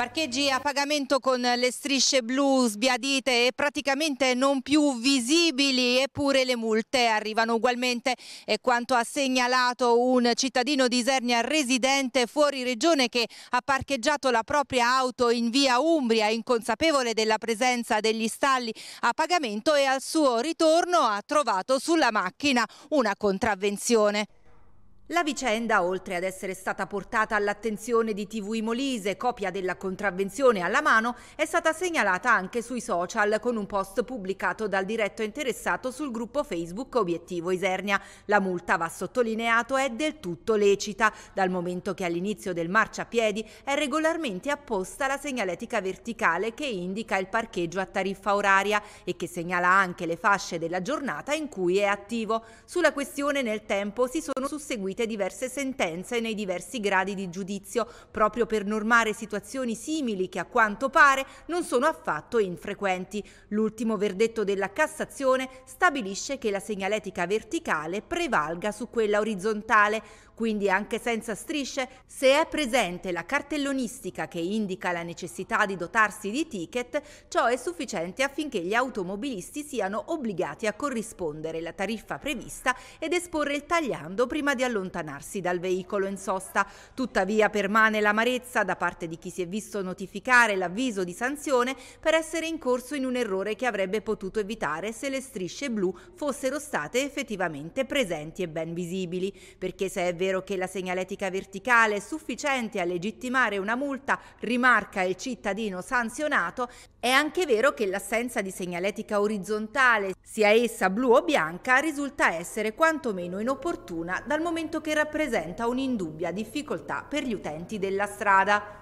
Parcheggi a pagamento con le strisce blu sbiadite e praticamente non più visibili eppure le multe arrivano ugualmente e quanto ha segnalato un cittadino di Isernia residente fuori regione che ha parcheggiato la propria auto in via Umbria inconsapevole della presenza degli stalli a pagamento e al suo ritorno ha trovato sulla macchina una contravvenzione. La vicenda, oltre ad essere stata portata all'attenzione di TV Molise, copia della contravvenzione alla mano, è stata segnalata anche sui social con un post pubblicato dal diretto interessato sul gruppo Facebook Obiettivo Isernia. La multa, va sottolineato, è del tutto lecita, dal momento che all'inizio del marciapiedi è regolarmente apposta la segnaletica verticale che indica il parcheggio a tariffa oraria e che segnala anche le fasce della giornata in cui è attivo. Sulla questione nel tempo si sono susseguite riferite diverse sentenze nei diversi gradi di giudizio, proprio per normare situazioni simili che a quanto pare non sono affatto infrequenti. L'ultimo verdetto della Cassazione stabilisce che la segnaletica verticale prevalga su quella orizzontale, quindi anche senza strisce, se è presente la cartellonistica che indica la necessità di dotarsi di ticket, ciò è sufficiente affinché gli automobilisti siano obbligati a corrispondere la tariffa prevista ed esporre il tagliando prima di allontanarsi allontanarsi dal veicolo in sosta. Tuttavia permane l'amarezza da parte di chi si è visto notificare l'avviso di sanzione per essere incorso in un errore che avrebbe potuto evitare se le strisce blu fossero state effettivamente presenti e ben visibili. Perché se è vero che la segnaletica verticale è sufficiente a legittimare una multa, rimarca il cittadino sanzionato, è anche vero che l'assenza di segnaletica orizzontale, sia essa blu o bianca, risulta essere quantomeno inopportuna dal momento che rappresenta un'indubbia difficoltà per gli utenti della strada.